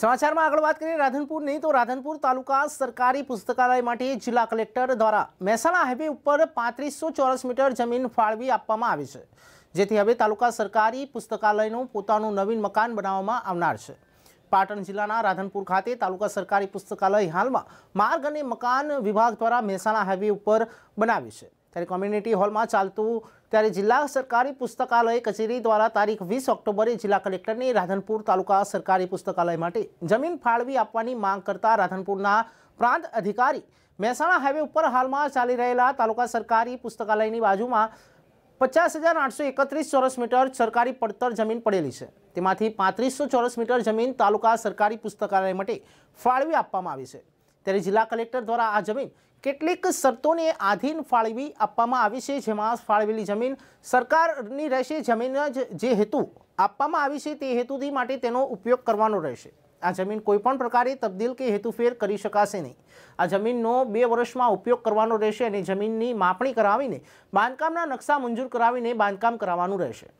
સમાચારમાં આગળ વાત કરીએ રાધનપુરની તો રાધનપુર તાલુકા સરકારી પુસ્તકાલય માટે જિલ્લા કલેક્ટર દ્વારા મહેસાણા હાઈવે ઉપર પાંત્રીસો ચોરસ મીટર જમીન ફાળવી આપવામાં આવી છે જેથી હવે તાલુકા સરકારી પુસ્તકાલયનું પોતાનું નવીન મકાન બનાવવામાં આવનાર છે પાટણ જિલ્લાના રાધનપુર ખાતે તાલુકા સરકારી પુસ્તકાલય હાલમાં માર્ગ અને મકાન વિભાગ દ્વારા મહેસાણા હાઈવે ઉપર બનાવ્યું છે ત્યારે કોમ્યુનિટી હોલમાં ચાલતું ત્યારે જિલ્લા સરકારી પુસ્તકાલય કચેરી દ્વારા તારીખ વીસ ઓક્ટોબરે જિલ્લા કલેક્ટરને રાધનપુર તાલુકા સરકારી પુસ્તકાલય માટે જમીન ફાળવી આપવાની માંગ કરતા રાધનપુરના પ્રાંત અધિકારી મહેસાણા હાઈવે ઉપર હાલમાં ચાલી રહેલા તાલુકા સરકારી પુસ્તકાલયની બાજુમાં પચાસ હજાર આઠસો એકત્રીસ ચોરસ મીટર સરકારી પડતર જમીન પડેલી છે તેમાંથી પાંત્રીસો ચોરસ મીટર જમીન તાલુકા સરકારી પુસ્તકાલય માટે ફાળવી આપવામાં આવી છે ત્યારે જિલ્લા કલેક્ટર દ્વારા આ જમીન કેટલીક શરતોને આધીન ફાળવી આપવામાં આવી છે જેમાં ફાળવેલી જમીન સરકારની રહેશે જમીન જ જે હેતુ આપવામાં આવી છે તે હેતુથી માટે તેનો ઉપયોગ કરવાનો રહેશે આ જમીન કોઈપણ પ્રકારે તબદીલ કે હેતુફેર કરી શકાશે નહીં આ જમીનનો બે વર્ષમાં ઉપયોગ કરવાનો રહેશે અને જમીનની માપણી કરાવીને બાંધકામના નકશા મંજૂર કરાવીને બાંધકામ કરાવવાનું રહેશે